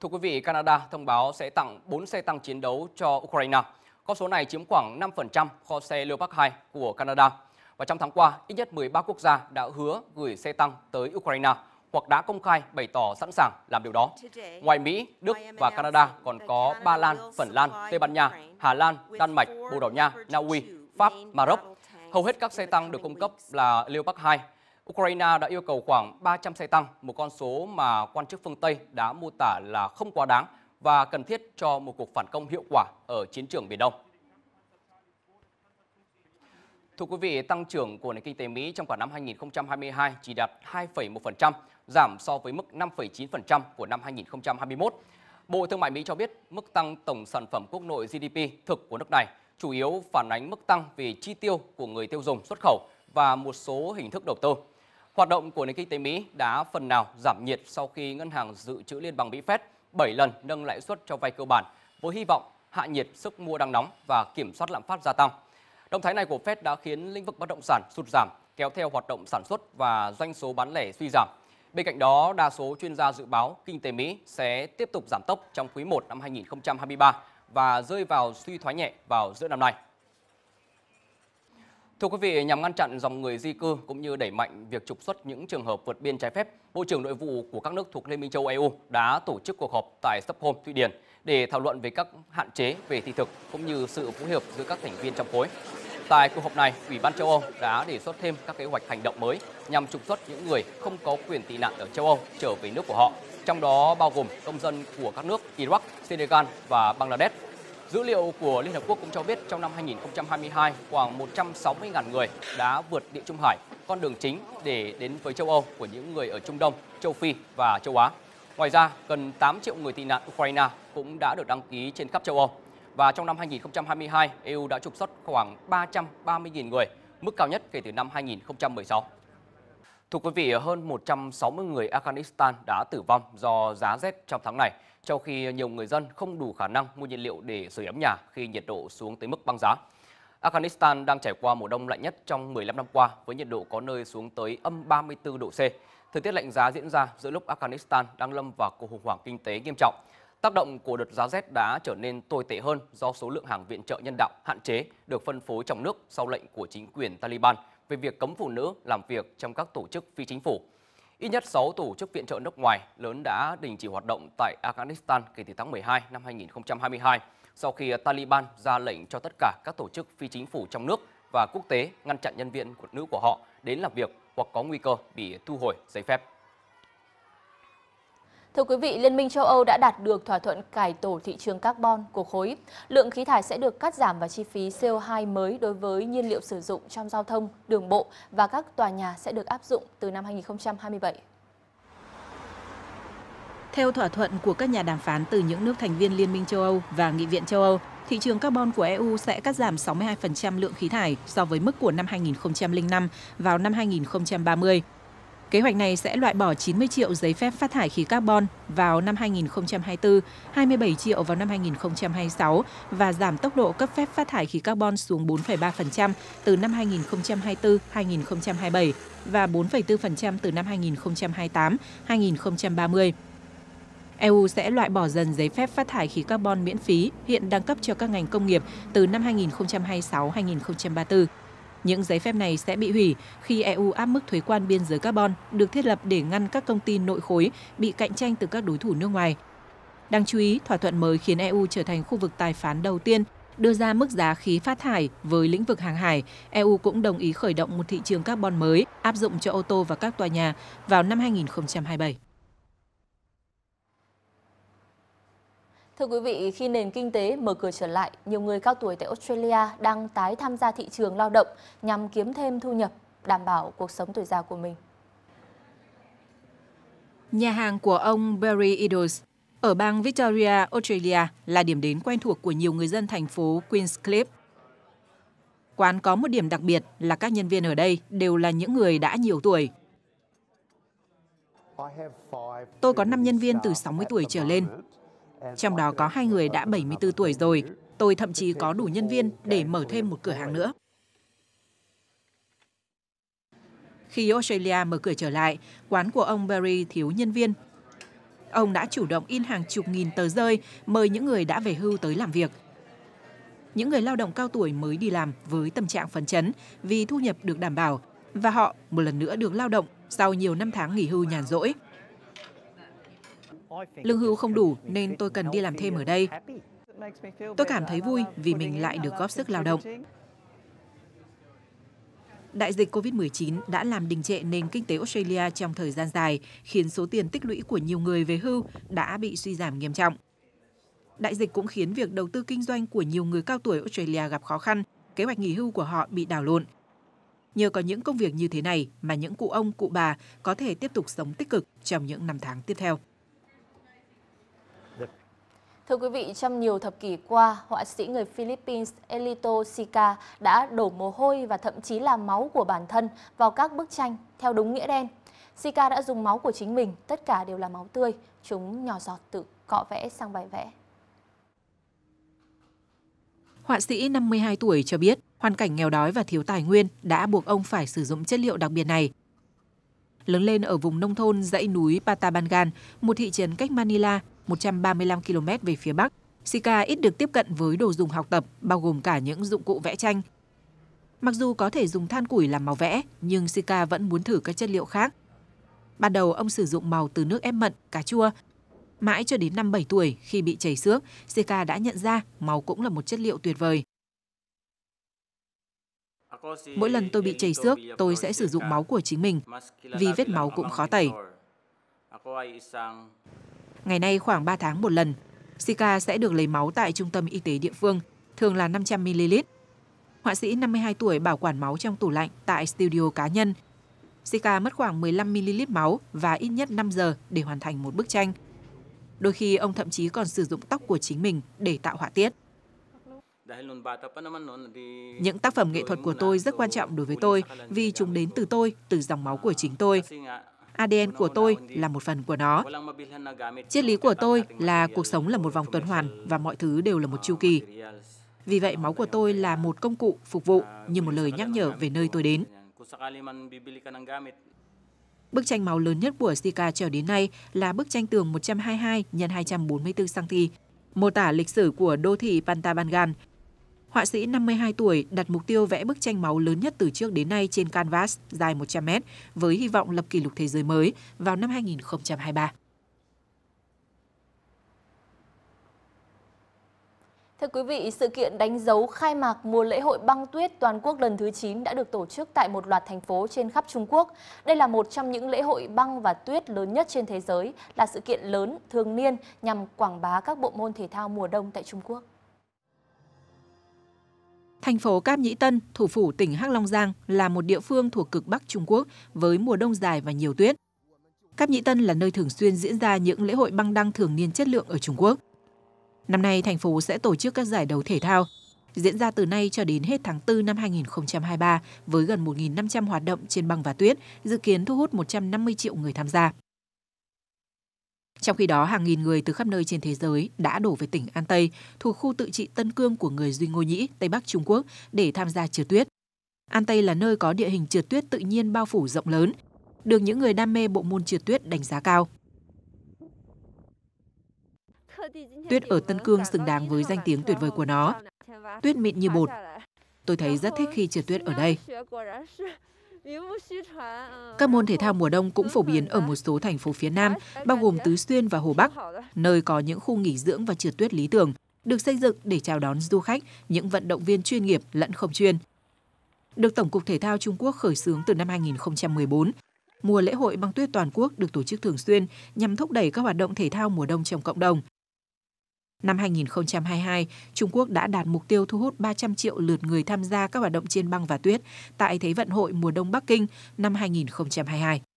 Thưa quý vị, Canada thông báo sẽ tặng 4 xe tăng chiến đấu cho Ukraine. Con số này chiếm khoảng 5% kho xe Leopard 2 của Canada. Và trong tháng qua, ít nhất 13 quốc gia đã hứa gửi xe tăng tới Ukraine hoặc đã công khai bày tỏ sẵn sàng làm điều đó. Ngoài Mỹ, Đức và Canada còn có Ba Lan, Phần Lan, Tây Ban Nha, Hà Lan, Đan Mạch, Bồ Đào Nha, Na Uy, Pháp, Maroc. Hầu hết các xe tăng được cung cấp là Leopard 2 Ukraine đã yêu cầu khoảng 300 xe tăng, một con số mà quan chức phương Tây đã mô tả là không quá đáng và cần thiết cho một cuộc phản công hiệu quả ở chiến trường Biển Đông. Thưa quý vị, tăng trưởng của nền kinh tế Mỹ trong cả năm 2022 chỉ đạt 2,1%, giảm so với mức 5,9% của năm 2021. Bộ Thương mại Mỹ cho biết mức tăng tổng sản phẩm quốc nội GDP thực của nước này chủ yếu phản ánh mức tăng về chi tiêu của người tiêu dùng xuất khẩu và một số hình thức đầu tư. Hoạt động của nền kinh tế Mỹ đã phần nào giảm nhiệt sau khi Ngân hàng Dự trữ Liên bang Mỹ Fed 7 lần nâng lãi suất cho vay cơ bản với hy vọng hạ nhiệt sức mua đang nóng và kiểm soát lạm phát gia tăng. Động thái này của Fed đã khiến lĩnh vực bất động sản sụt giảm, kéo theo hoạt động sản xuất và doanh số bán lẻ suy giảm. Bên cạnh đó, đa số chuyên gia dự báo kinh tế Mỹ sẽ tiếp tục giảm tốc trong quý 1 năm 2023 và rơi vào suy thoái nhẹ vào giữa năm nay. Thưa quý vị, nhằm ngăn chặn dòng người di cư cũng như đẩy mạnh việc trục xuất những trường hợp vượt biên trái phép, Bộ trưởng Nội vụ của các nước thuộc Liên minh châu EU e đã tổ chức cuộc họp tại Stockholm, Thụy Điển để thảo luận về các hạn chế về thị thực cũng như sự phối hợp giữa các thành viên trong khối. Tại cuộc họp này, Ủy ban châu Âu đã đề xuất thêm các kế hoạch hành động mới nhằm trục xuất những người không có quyền tị nạn ở châu Âu trở về nước của họ, trong đó bao gồm công dân của các nước Iraq, Senegal và Bangladesh Dữ liệu của Liên Hợp Quốc cũng cho biết trong năm 2022, khoảng 160.000 người đã vượt Địa Trung Hải, con đường chính để đến với châu Âu của những người ở Trung Đông, châu Phi và châu Á. Ngoài ra, gần 8 triệu người tị nạn Ukraine cũng đã được đăng ký trên khắp châu Âu. Và trong năm 2022, EU đã trục xuất khoảng 330.000 người, mức cao nhất kể từ năm 2016. Thưa quý vị, hơn 160 người Afghanistan đã tử vong do giá rét trong tháng này, trong khi nhiều người dân không đủ khả năng mua nhiên liệu để sưởi ấm nhà khi nhiệt độ xuống tới mức băng giá. Afghanistan đang trải qua mùa đông lạnh nhất trong 15 năm qua với nhiệt độ có nơi xuống tới âm 34 độ C. Thời tiết lạnh giá diễn ra giữa lúc Afghanistan đang lâm vào cuộc khủng hoảng kinh tế nghiêm trọng. Tác động của đợt giá rét đã trở nên tồi tệ hơn do số lượng hàng viện trợ nhân đạo hạn chế được phân phối trong nước sau lệnh của chính quyền Taliban về việc cấm phụ nữ làm việc trong các tổ chức phi chính phủ. Ít nhất 6 tổ chức viện trợ nước ngoài lớn đã đình chỉ hoạt động tại Afghanistan kể từ tháng 12 năm 2022 sau khi Taliban ra lệnh cho tất cả các tổ chức phi chính phủ trong nước và quốc tế ngăn chặn nhân viên của nữ của họ đến làm việc hoặc có nguy cơ bị thu hồi giấy phép. Thưa quý vị, Liên minh châu Âu đã đạt được thỏa thuận cải tổ thị trường carbon của khối. Lượng khí thải sẽ được cắt giảm và chi phí CO2 mới đối với nhiên liệu sử dụng trong giao thông, đường bộ và các tòa nhà sẽ được áp dụng từ năm 2027. Theo thỏa thuận của các nhà đàm phán từ những nước thành viên Liên minh châu Âu và Nghị viện châu Âu, thị trường carbon của EU sẽ cắt giảm 62% lượng khí thải so với mức của năm 2005 vào năm 2030 Kế hoạch này sẽ loại bỏ 90 triệu giấy phép phát thải khí carbon vào năm 2024, 27 triệu vào năm 2026 và giảm tốc độ cấp phép phát thải khí carbon xuống 4,3% từ năm 2024-2027 và 4,4% từ năm 2028-2030. EU sẽ loại bỏ dần giấy phép phát thải khí carbon miễn phí hiện đang cấp cho các ngành công nghiệp từ năm 2026-2034. Những giấy phép này sẽ bị hủy khi EU áp mức thuế quan biên giới carbon được thiết lập để ngăn các công ty nội khối bị cạnh tranh từ các đối thủ nước ngoài. Đáng chú ý, thỏa thuận mới khiến EU trở thành khu vực tài phán đầu tiên đưa ra mức giá khí phát thải với lĩnh vực hàng hải. EU cũng đồng ý khởi động một thị trường carbon mới áp dụng cho ô tô và các tòa nhà vào năm 2027. Thưa quý vị, khi nền kinh tế mở cửa trở lại, nhiều người cao tuổi tại Australia đang tái tham gia thị trường lao động nhằm kiếm thêm thu nhập, đảm bảo cuộc sống tuổi già của mình. Nhà hàng của ông Barry Idols ở bang Victoria, Australia là điểm đến quen thuộc của nhiều người dân thành phố Queenscliff. Quán có một điểm đặc biệt là các nhân viên ở đây đều là những người đã nhiều tuổi. Tôi có 5 nhân viên từ 60 tuổi trở lên, trong đó có hai người đã 74 tuổi rồi. Tôi thậm chí có đủ nhân viên để mở thêm một cửa hàng nữa. Khi Australia mở cửa trở lại, quán của ông Barry thiếu nhân viên. Ông đã chủ động in hàng chục nghìn tờ rơi mời những người đã về hưu tới làm việc. Những người lao động cao tuổi mới đi làm với tâm trạng phấn chấn vì thu nhập được đảm bảo và họ một lần nữa được lao động sau nhiều năm tháng nghỉ hưu nhàn rỗi. Lương hưu không đủ nên tôi cần đi làm thêm ở đây. Tôi cảm thấy vui vì mình lại được góp sức lao động. Đại dịch COVID-19 đã làm đình trệ nền kinh tế Australia trong thời gian dài, khiến số tiền tích lũy của nhiều người về hưu đã bị suy giảm nghiêm trọng. Đại dịch cũng khiến việc đầu tư kinh doanh của nhiều người cao tuổi Australia gặp khó khăn, kế hoạch nghỉ hưu của họ bị đảo lộn. Nhờ có những công việc như thế này mà những cụ ông, cụ bà có thể tiếp tục sống tích cực trong những năm tháng tiếp theo. Thưa quý vị, trong nhiều thập kỷ qua, họa sĩ người Philippines Elito Sica đã đổ mồ hôi và thậm chí là máu của bản thân vào các bức tranh theo đúng nghĩa đen. Sica đã dùng máu của chính mình, tất cả đều là máu tươi, chúng nhỏ giọt tự cọ vẽ sang bài vẽ. Họa sĩ 52 tuổi cho biết, hoàn cảnh nghèo đói và thiếu tài nguyên đã buộc ông phải sử dụng chất liệu đặc biệt này lớn lên ở vùng nông thôn dãy núi Patabangan, một thị trấn cách Manila, 135 km về phía Bắc. Sika ít được tiếp cận với đồ dùng học tập, bao gồm cả những dụng cụ vẽ tranh. Mặc dù có thể dùng than củi làm màu vẽ, nhưng Sika vẫn muốn thử các chất liệu khác. Ban đầu ông sử dụng màu từ nước ép mận, cà chua. Mãi cho đến năm 7 tuổi, khi bị chảy xước, Sika đã nhận ra màu cũng là một chất liệu tuyệt vời. Mỗi lần tôi bị chảy xước, tôi sẽ sử dụng máu của chính mình, vì vết máu cũng khó tẩy. Ngày nay khoảng 3 tháng một lần, Sika sẽ được lấy máu tại trung tâm y tế địa phương, thường là 500ml. Họa sĩ 52 tuổi bảo quản máu trong tủ lạnh tại studio cá nhân. Sika mất khoảng 15ml máu và ít nhất 5 giờ để hoàn thành một bức tranh. Đôi khi ông thậm chí còn sử dụng tóc của chính mình để tạo họa tiết. Những tác phẩm nghệ thuật của tôi rất quan trọng đối với tôi vì chúng đến từ tôi, từ dòng máu của chính tôi. ADN của tôi là một phần của nó. Triết lý của tôi là cuộc sống là một vòng tuần hoàn và mọi thứ đều là một chu kỳ. Vì vậy, máu của tôi là một công cụ phục vụ như một lời nhắc nhở về nơi tôi đến. Bức tranh máu lớn nhất của Sika cho đến nay là bức tranh tường 122 x 244 cm, mô tả lịch sử của đô thị Pantabangan họa sĩ 52 tuổi đặt mục tiêu vẽ bức tranh máu lớn nhất từ trước đến nay trên canvas dài 100 mét với hy vọng lập kỷ lục thế giới mới vào năm 2023. Thưa quý vị, sự kiện đánh dấu khai mạc mùa lễ hội băng tuyết toàn quốc lần thứ 9 đã được tổ chức tại một loạt thành phố trên khắp Trung Quốc. Đây là một trong những lễ hội băng và tuyết lớn nhất trên thế giới, là sự kiện lớn thường niên nhằm quảng bá các bộ môn thể thao mùa đông tại Trung Quốc. Thành phố Cáp Nhĩ Tân, thủ phủ tỉnh Hắc Long Giang là một địa phương thuộc cực Bắc Trung Quốc với mùa đông dài và nhiều tuyết. Cáp Nhĩ Tân là nơi thường xuyên diễn ra những lễ hội băng đăng thường niên chất lượng ở Trung Quốc. Năm nay, thành phố sẽ tổ chức các giải đấu thể thao, diễn ra từ nay cho đến hết tháng 4 năm 2023 với gần 1.500 hoạt động trên băng và tuyết, dự kiến thu hút 150 triệu người tham gia. Trong khi đó, hàng nghìn người từ khắp nơi trên thế giới đã đổ về tỉnh An Tây, thuộc khu tự trị Tân Cương của người Duy Ngô Nhĩ, Tây Bắc Trung Quốc, để tham gia trượt tuyết. An Tây là nơi có địa hình trượt tuyết tự nhiên bao phủ rộng lớn, được những người đam mê bộ môn trượt tuyết đánh giá cao. Tuyết ở Tân Cương xứng đáng với danh tiếng tuyệt vời của nó. Tuyết mịn như bột. Tôi thấy rất thích khi trượt tuyết ở đây. Ờ, các môn thể thao mùa đông cũng phổ biến ở một số thành phố phía Nam, bao gồm Tứ Xuyên và Hồ Bắc, nơi có những khu nghỉ dưỡng và trượt tuyết lý tưởng, được xây dựng để chào đón du khách, những vận động viên chuyên nghiệp lẫn không chuyên. Được Tổng cục Thể thao Trung Quốc khởi xướng từ năm 2014, mùa lễ hội băng tuyết toàn quốc được tổ chức thường xuyên nhằm thúc đẩy các hoạt động thể thao mùa đông trong cộng đồng, Năm 2022, Trung Quốc đã đạt mục tiêu thu hút 300 triệu lượt người tham gia các hoạt động trên băng và tuyết tại Thế vận hội mùa đông Bắc Kinh năm 2022.